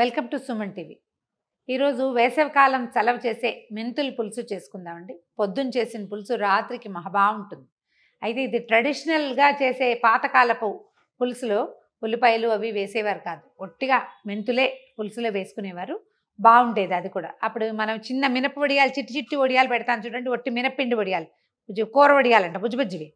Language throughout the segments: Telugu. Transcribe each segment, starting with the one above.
వెల్కమ్ టు సుమన్ టీవీ ఈరోజు వేసవికాలం సెలవు చేసే మెంతులు పులుసు చేసుకుందామండి పొద్దున్న చేసిన పులుసు రాత్రికి మహాబాగుంటుంది అయితే ఇది ట్రెడిషనల్గా చేసే పాతకాలపు పులుసులో ఉల్లిపాయలు అవి వేసేవారు కాదు ఒట్టిగా మెంతులే పులుసులో వేసుకునేవారు బాగుండేది అది కూడా అప్పుడు మనం చిన్న మినప వడియాలు చిట్టి చిట్టి వడియాలు పెడతాను చూడండి ఒట్టి మినప్పిండి వడియాలు బుజ్జి కూర వడియాలంట బుజ్జి బుజ్జివి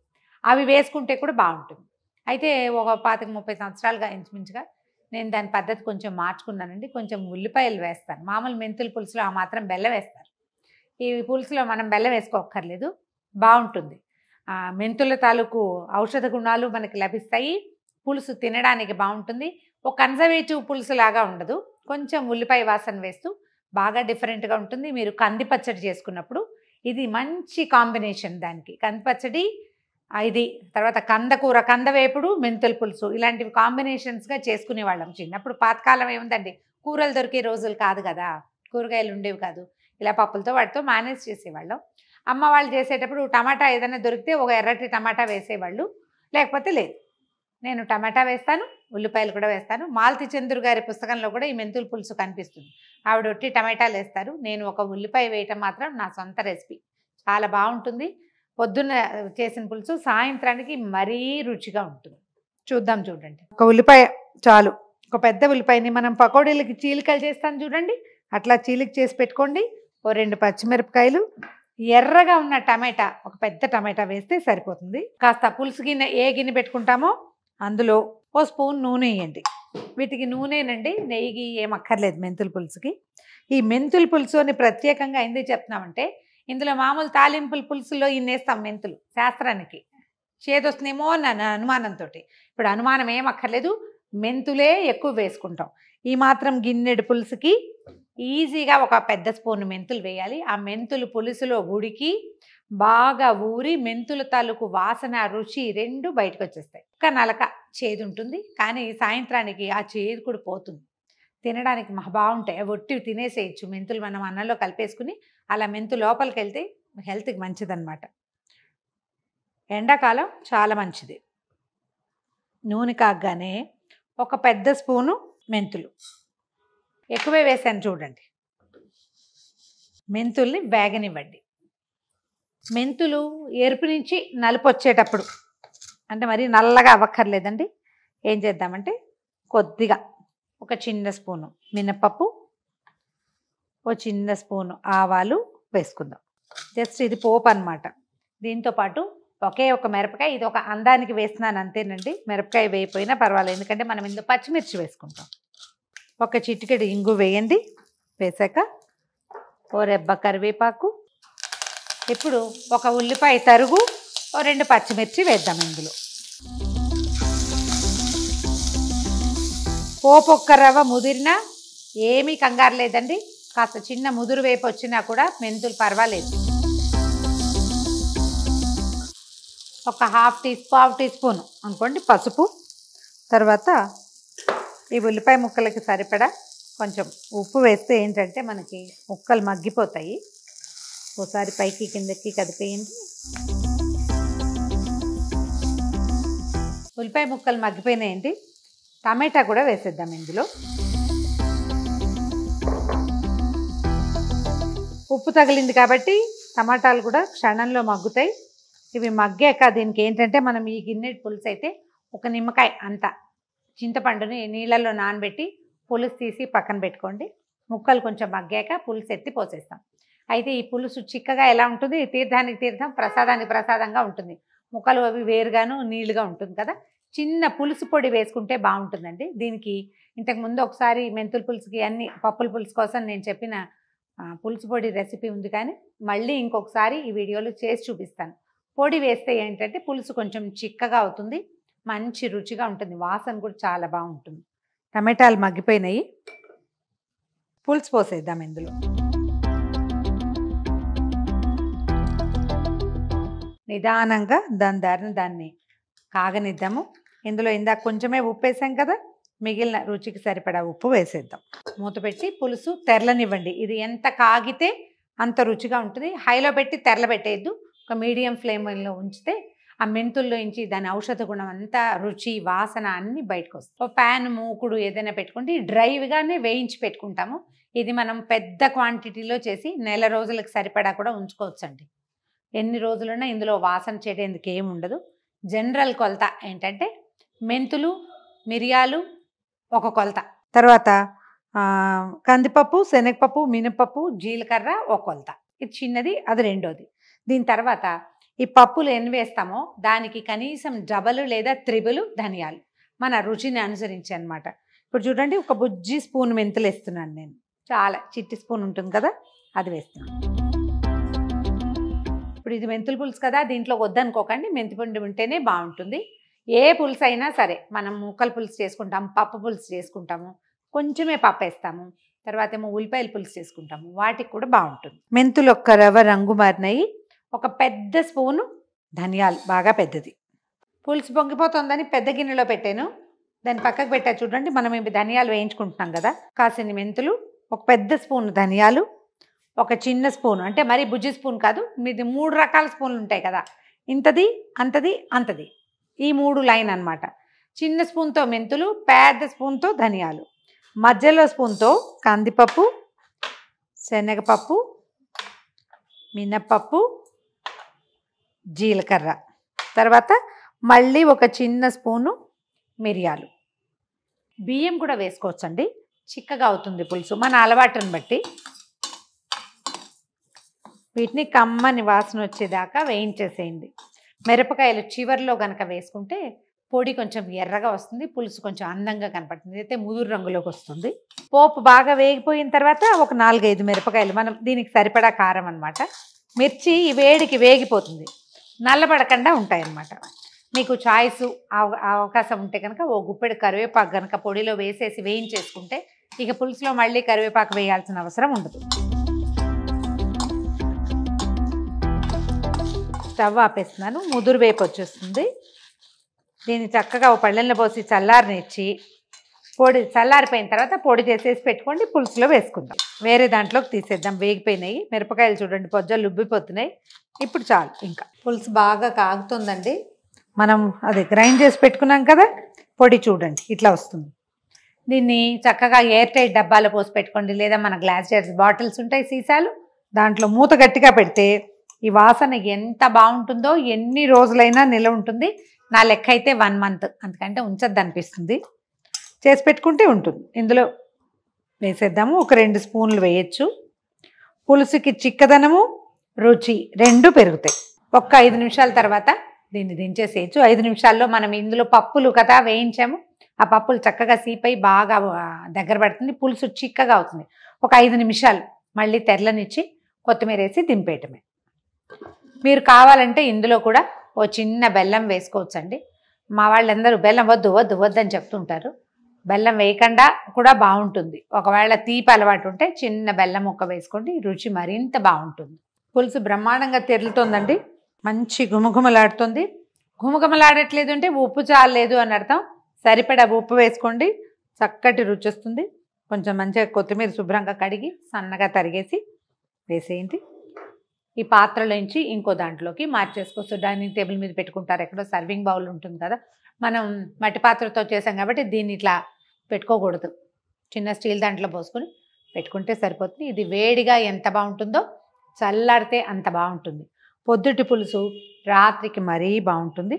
అవి వేసుకుంటే కూడా బాగుంటుంది అయితే ఒక పాతిక ముప్పై సంవత్సరాలుగా ఇంచుమించుగా నేను దాని పద్ధతి కొంచెం మార్చుకున్నానండి కొంచెం ఉల్లిపాయలు వేస్తాను మామూలు మెంతుల పులుసులో ఆ మాత్రం బెల్లం వేస్తారు ఈ పులుసులో మనం బెల్లం వేసుకోక్కర్లేదు బాగుంటుంది మెంతుల తాలూకు ఔషధ గుణాలు మనకి లభిస్తాయి పులుసు తినడానికి బాగుంటుంది ఒక కన్జర్వేటివ్ పులుసు లాగా ఉండదు కొంచెం ఉల్లిపాయ వాసన వేస్తూ బాగా డిఫరెంట్గా ఉంటుంది మీరు కంది పచ్చడి చేసుకున్నప్పుడు ఇది మంచి కాంబినేషన్ దానికి కంది పచ్చడి ఇది తర్వాత కందకూర కందవేపుడు మెంతుల పులుసు ఇలాంటివి కాంబినేషన్స్గా చేసుకునేవాళ్ళం చిన్నప్పుడు పాతకాలం ఏముందండి కూరలు దొరికే రోజులు కాదు కదా కూరగాయలు ఉండేవి కాదు ఇలా పప్పులతో వాటితో మేనేజ్ చేసేవాళ్ళం అమ్మ వాళ్ళు చేసేటప్పుడు టమాటా ఏదైనా దొరికితే ఒక ఎర్రటి టమాటా వేసేవాళ్ళు లేకపోతే లేదు నేను టమాటా వేస్తాను ఉల్లిపాయలు కూడా వేస్తాను మాలతి చంద్రు గారి పుస్తకంలో కూడా ఈ మెంతులు పులుసు కనిపిస్తుంది ఆవిడ ఒట్టి టమాటాలు వేస్తారు నేను ఒక ఉల్లిపాయ వేయటం మాత్రం నా సొంత రెసిపీ చాలా బాగుంటుంది పొద్దున్న చేసిన పులుసు సాయంత్రానికి మరీ రుచిగా ఉంటుంది చూద్దాం చూడండి ఒక ఉల్లిపాయ చాలు ఒక పెద్ద ఉల్లిపాయని మనం పకోడీలకి చీలికలు చేస్తాను చూడండి అట్లా చీలిక చేసి పెట్టుకోండి ఓ రెండు పచ్చిమిరపకాయలు ఎర్రగా ఉన్న టమాటా ఒక పెద్ద టమాటా వేస్తే సరిపోతుంది కాస్త పులుసు గిన్నె ఏ గిన్నె పెట్టుకుంటామో అందులో ఓ స్పూన్ నూనె వేయండి వీటికి నూనెనండి నెయ్యికి ఏం అక్కర్లేదు మెంతుల పులుసుకి ఈ మెంతుల పులుసు అని ప్రత్యేకంగా ఎందుకు చెప్తున్నామంటే ఇందులో మామూలు తాలింపులు పులుసులో ఇన్నేస్తాం మెంతులు శాస్త్రానికి వస్తుందేమో అని అనుమానంతో ఇప్పుడు అనుమానం ఏం అక్కర్లేదు మెంతులే ఎక్కువ వేసుకుంటాం ఈ మాత్రం గిన్నెడు పులుసుకి ఈజీగా ఒక పెద్ద స్పూన్ మెంతులు వేయాలి ఆ మెంతులు పులుసులో ఉడికి బాగా ఊరి మెంతుల తాలూకు వాసన రుచి రెండు బయటకు వచ్చేస్తాయి ఒక నలక చేదు ఉంటుంది కానీ సాయంత్రానికి ఆ చేదు కూడా పోతుంది తినడానికి మహా బాగుంటాయి ఒట్టి తినేసేయచ్చు మెంతులు మనం అన్నంలో కలిపేసుకుని అలా మెంతు లోపలికి వెళ్తే హెల్త్కి మంచిదన్నమాట ఎండాకాలం చాలా మంచిది నూనె కాగానే ఒక పెద్ద స్పూను మెంతులు ఎక్కువే వేసాను చూడండి మెంతుల్ని వేగనివ్వండి మెంతులు ఎరుపు నుంచి నలుపు వచ్చేటప్పుడు అంటే మరి నల్లగా అవ్వక్కర్లేదండి ఏం చేద్దామంటే కొద్దిగా ఒక చిన్న స్పూను మినపప్పు ఒక చిన్న స్పూను ఆవాలు వేసుకుందాం జస్ట్ ఇది పోపు అనమాట దీంతోపాటు ఒకే ఒక మిరపకాయ ఇది ఒక అందానికి వేస్తున్నాను అంతేనండి మిరపకాయ వేయపోయినా పర్వాలేదు ఎందుకంటే మనం ఇందులో పచ్చిమిర్చి వేసుకుంటాం ఒక చిటికెడు ఇంగు వేయండి వేసాక ఓ రెబ్బ కరివేపాకు ఇప్పుడు ఒక ఉల్లిపాయ తరుగు ఓ రెండు పచ్చిమిర్చి వేద్దాం ఇందులో పోపొక్క రవ్వ ముదిరినా ఏమీ కంగారు లేదండి కాస్త చిన్న ముదురు వేపు వచ్చినా కూడా మెంతులు పర్వాలేదు ఒక half tea half teaspoon అనుకోండి పసుపు తర్వాత ఈ ఉల్లిపాయ ముక్కలకి సరిపడా కొంచెం ఉప్పు వేస్తే ఏంటంటే మనకి ముక్కలు మగ్గిపోతాయి ఒకసారి పైకి కిందకి కదిపేయండి ఉల్లిపాయ ముక్కలు మగ్గిపోయినాయండి టమాటా కూడా వేసేద్దాం ఇందులో ఉప్పు తగిలింది కాబట్టి టమాటాలు కూడా క్షణంలో మగ్గుతాయి ఇవి మగ్గాక దీనికి ఏంటంటే మనం ఈ గిన్నె పులుసు అయితే ఒక నిమ్మకాయ అంత చింతపండుని నీళ్ళల్లో నానబెట్టి పులుసు తీసి పక్కన పెట్టుకోండి ముక్కలు కొంచెం మగ్గాక పులుసు ఎత్తి పోసేస్తాం అయితే ఈ పులుసు చిక్కగా ఎలా ఉంటుంది తీర్థానికి తీర్థం ప్రసాదానికి ప్రసాదంగా ఉంటుంది ముక్కలు అవి వేరుగాను నీళ్ళుగా ఉంటుంది కదా చిన్న పులుసు పొడి వేసుకుంటే బాగుంటుందండి దీనికి ఇంతకుముందు ఒకసారి మెంతుల పులుసుకి అన్ని పప్పుల పులుసు కోసం నేను చెప్పిన పులుసు పొడి రెసిపీ ఉంది కానీ మళ్ళీ ఇంకొకసారి ఈ వీడియోలో చేసి చూపిస్తాను పొడి వేస్తే ఏంటంటే పులుసు కొంచెం చిక్కగా అవుతుంది మంచి రుచిగా ఉంటుంది వాసన కూడా చాలా బాగుంటుంది టమాటాలు మగ్గిపోయినాయి పులుసు పోసేద్దాం ఇందులో నిదానంగా దాని దారిని దాన్ని కాగనిద్దాము ఇందులో ఇందాక కొంచెమే ఉప్పు వేసాం కదా మిగిలిన రుచికి సరిపడా ఉప్పు వేసేద్దాం మూత పెట్టి పులుసు తెరలనివ్వండి ఇది ఎంత కాగితే అంత రుచిగా ఉంటుంది హైలో పెట్టి తెరల పెట్టేయద్దు ఒక మీడియం ఫ్లేమ్లో ఉంచితే ఆ మెంతుల్లో నుంచి దాని ఔషధ గుణం అంతా రుచి వాసన అన్ని బయటకు వస్తాయి ఫ్యాన్ మూకుడు ఏదైనా పెట్టుకుంటే డ్రైవ్గానే వేయించి పెట్టుకుంటాము ఇది మనం పెద్ద క్వాంటిటీలో చేసి నెల రోజులకు సరిపడా కూడా ఉంచుకోవచ్చండి ఎన్ని రోజులున్నా ఇందులో వాసన చేయడం ఏమి ఉండదు జనరల్ కొలత ఏంటంటే మెంతులు మిరియాలు ఒక కొలత తర్వాత కందిపప్పు శనగపప్పు మినపప్పు జీలకర్ర ఒక కొలత ఇది చిన్నది అది రెండోది దీని తర్వాత ఈ పప్పులు ఎన్ని వేస్తామో దానికి కనీసం డబలు లేదా త్రిబులు ధనియాలు మన రుచిని అనుసరించి అనమాట ఇప్పుడు చూడండి ఒక బుజ్జి స్పూన్ మెంతులు వేస్తున్నాను నేను చాలా చిట్టి స్పూన్ ఉంటుంది కదా అది వేస్తున్నాను ఇప్పుడు ఇది మెంతులు పులుసు కదా దీంట్లో వద్దనుకోకండి మెంతిపిండి ఉంటేనే బాగుంటుంది ఏ పులుసు అయినా సరే మనం మూకల పులుసు చేసుకుంటాం పప్పు పులుసు చేసుకుంటాము కొంచెమే పప్పు వేస్తాము తర్వాత ఏమో ఉల్లిపాయలు పులుసు చేసుకుంటాము వాటికి కూడా బాగుంటుంది మెంతులు ఒక్క రవ్వ రంగు మారినాయి ఒక పెద్ద స్పూను ధనియాలు బాగా పెద్దది పులుసు పొంగిపోతుందని పెద్ద గిన్నెలో పెట్టాను దాన్ని పక్కకు పెట్టా చూడండి మనం ఇవి ధనియాలు వేయించుకుంటున్నాం కదా కాసిన్ని మెంతులు ఒక పెద్ద స్పూన్ ధనియాలు ఒక చిన్న స్పూన్ అంటే మరీ బుజ్జి స్పూన్ కాదు మీది మూడు రకాల స్పూన్లు ఉంటాయి కదా ఇంతది అంతది అంతది ఈ మూడు లైన్ అనమాట చిన్న స్పూన్తో మెంతులు పెద్ద స్పూన్తో ధనియాలు మధ్యలో స్పూన్తో కందిపప్పు శనగపప్పు మినప్పప్పు జీలకర్ర తర్వాత మళ్ళీ ఒక చిన్న స్పూను మిరియాలు బియ్యం కూడా వేసుకోవచ్చండి చిక్కగా అవుతుంది పులుసు మన అలవాటును బట్టి వీటిని కమ్మని వాసన వచ్చేదాకా వేయించేసేయండి మిరపకాయలు చివరిలో గనక వేసుకుంటే పొడి కొంచెం ఎర్రగా వస్తుంది పులుసు కొంచెం అందంగా కనపడుతుంది అయితే ముదురు రంగులోకి వస్తుంది పోపు బాగా వేగిపోయిన తర్వాత ఒక నాలుగైదు మిరపకాయలు మనం దీనికి సరిపడా కారం అనమాట మిర్చి ఈ వేడికి వేగిపోతుంది నల్లబడకుండా ఉంటాయన్నమాట మీకు చాయిస్ అవకాశం ఉంటే కనుక ఓ గుప్పెడు కరివేపాకు కనుక పొడిలో వేసేసి వేయించేసుకుంటే ఇక పులుసులో మళ్ళీ కరివేపాకు వేయాల్సిన అవసరం ఉండదు స్టవ్ ఆపేస్తున్నాను ముదురు వేపు వచ్చేస్తుంది దీన్ని చక్కగా ఓ పళ్ళెల్లో పోసి చల్లారనిచ్చి పొడి చల్లారిపోయిన తర్వాత పొడి చేసేసి పెట్టుకోండి పులుసులో వేసుకుందాం వేరే దాంట్లోకి తీసేద్దాం వేగిపోయినాయి మిరపకాయలు చూడండి పొజ్జలు లుబ్బిపోతున్నాయి ఇప్పుడు చాలు ఇంకా పులుసు బాగా కాగుతుందండి మనం అది గ్రైండ్ చేసి పెట్టుకున్నాం కదా పొడి చూడండి ఇట్లా వస్తుంది దీన్ని చక్కగా ఎయిర్ టైట్ డబ్బాలో పోసి పెట్టుకోండి లేదా మన గ్లాస్ జార్స్ బాటిల్స్ ఉంటాయి సీసాలు దాంట్లో మూత గట్టిగా పెడితే ఈ వాసన ఎంత బాగుంటుందో ఎన్ని రోజులైనా నిల ఉంటుంది నా లెక్క అయితే వన్ మంత్ అందుకంటే ఉంచద్దు అనిపిస్తుంది చేసి పెట్టుకుంటే ఉంటుంది ఇందులో వేసేద్దాము ఒక రెండు స్పూన్లు వేయచ్చు పులుసుకి చిక్కదనము రుచి రెండు పెరుగుతాయి ఒక్క ఐదు నిమిషాల తర్వాత దీన్ని దించేసేయచ్చు ఐదు నిమిషాల్లో మనం ఇందులో పప్పులు కదా వేయించాము ఆ పప్పులు చక్కగా సీపై బాగా దగ్గర పడుతుంది పులుసు చిక్కగా అవుతుంది ఒక ఐదు నిమిషాలు మళ్ళీ తెరలనిచ్చి కొత్తిమీర వేసి దింపేయటమే మీరు కావాలంటే ఇందులో కూడా ఓ చిన్న బెల్లం వేసుకోవచ్చండి మా వాళ్ళందరూ బెల్లం వద్దు వద్దు వద్దు అని చెప్తుంటారు బెల్లం వేయకుండా కూడా బాగుంటుంది ఒకవేళ తీపి అలవాటు ఉంటే చిన్న బెల్లం ముక్క వేసుకోండి రుచి మరింత బాగుంటుంది పులుసు బ్రహ్మాండంగా తెరులుతుందండి మంచి గుమగుమలాడుతుంది ఘుమఘుమలాడట్లేదు అంటే ఉప్పు చాలలేదు అని అర్థం సరిపడా ఉప్పు వేసుకోండి చక్కటి రుచి వస్తుంది కొంచెం మంచిగా కొత్తిమీర శుభ్రంగా కడిగి సన్నగా తరిగేసి వేసేయండి ఈ పాత్రలోంచి ఇంకో దాంట్లోకి మార్చేసుకోవచ్చు డైనింగ్ టేబుల్ మీద పెట్టుకుంటారు ఎక్కడో సర్వింగ్ బౌల్ ఉంటుంది కదా మనం మట్టి పాత్రతో చేసాం కాబట్టి దీన్ని ఇట్లా పెట్టుకోకూడదు చిన్న స్టీల్ దాంట్లో పోసుకొని పెట్టుకుంటే సరిపోతుంది ఇది వేడిగా ఎంత బాగుంటుందో చల్లారితే అంత బాగుంటుంది పొద్దుటి పులుసు రాత్రికి మరీ బాగుంటుంది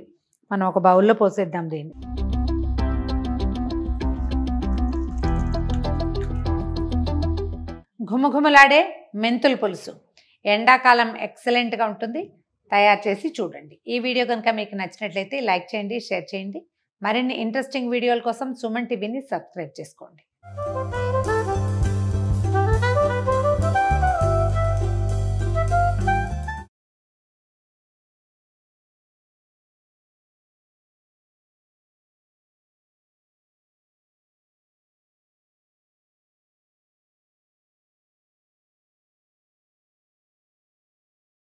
మనం ఒక బౌల్లో పోసేద్దాం దీన్ని ఘుమఘుమలాడే మెంతుల పులుసు ఎండాకాలం ఎక్సలెంట్గా ఉంటుంది తయారు చేసి చూడండి ఈ వీడియో కనుక మీకు నచ్చినట్లయితే లైక్ చేయండి షేర్ చేయండి మరిన్ని ఇంట్రెస్టింగ్ వీడియోల కోసం సుమన్ టీవీని సబ్స్క్రైబ్ చేసుకోండి